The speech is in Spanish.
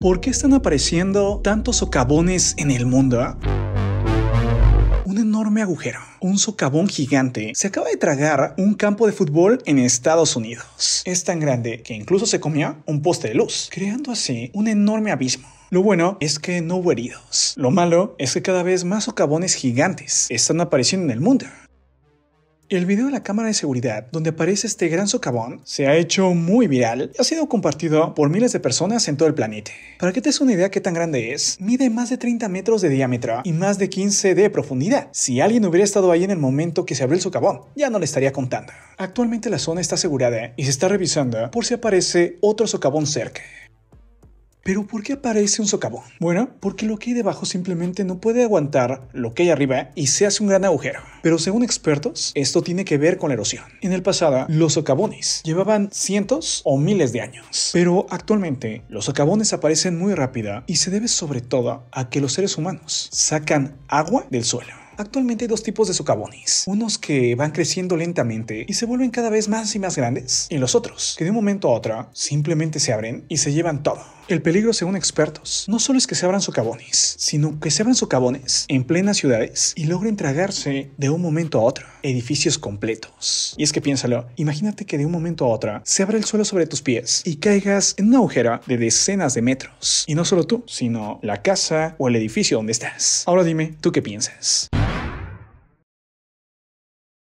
¿Por qué están apareciendo tantos socavones en el mundo? Ah? Un enorme agujero, un socavón gigante, se acaba de tragar un campo de fútbol en Estados Unidos. Es tan grande que incluso se comió un poste de luz, creando así un enorme abismo. Lo bueno es que no hubo heridos. Lo malo es que cada vez más socavones gigantes están apareciendo en el mundo. El video de la cámara de seguridad donde aparece este gran socavón se ha hecho muy viral y ha sido compartido por miles de personas en todo el planeta. Para que te des una idea qué tan grande es, mide más de 30 metros de diámetro y más de 15 de profundidad. Si alguien hubiera estado ahí en el momento que se abrió el socavón, ya no le estaría contando. Actualmente la zona está asegurada y se está revisando por si aparece otro socavón cerca. Pero ¿por qué aparece un socavón? Bueno, porque lo que hay debajo simplemente no puede aguantar lo que hay arriba y se hace un gran agujero. Pero según expertos, esto tiene que ver con la erosión. En el pasado, los socavones llevaban cientos o miles de años. Pero actualmente, los socavones aparecen muy rápida y se debe sobre todo a que los seres humanos sacan agua del suelo. Actualmente hay dos tipos de socavones, unos que van creciendo lentamente y se vuelven cada vez más y más grandes, y los otros, que de un momento a otro simplemente se abren y se llevan todo. El peligro, según expertos, no solo es que se abran socavones, sino que se abran socavones en plenas ciudades y logren tragarse de un momento a otro edificios completos. Y es que piénsalo, imagínate que de un momento a otro se abra el suelo sobre tus pies y caigas en una agujera de decenas de metros. Y no solo tú, sino la casa o el edificio donde estás. Ahora dime, ¿tú qué piensas?